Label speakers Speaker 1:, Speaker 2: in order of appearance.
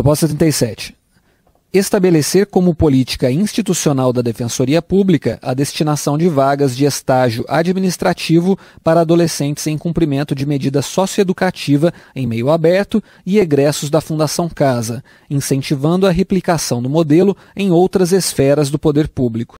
Speaker 1: Proposta 77. Estabelecer como política institucional da Defensoria Pública a destinação de vagas de estágio administrativo para adolescentes em cumprimento de medida socioeducativa em meio aberto e egressos da Fundação Casa, incentivando a replicação do modelo em outras esferas do poder público.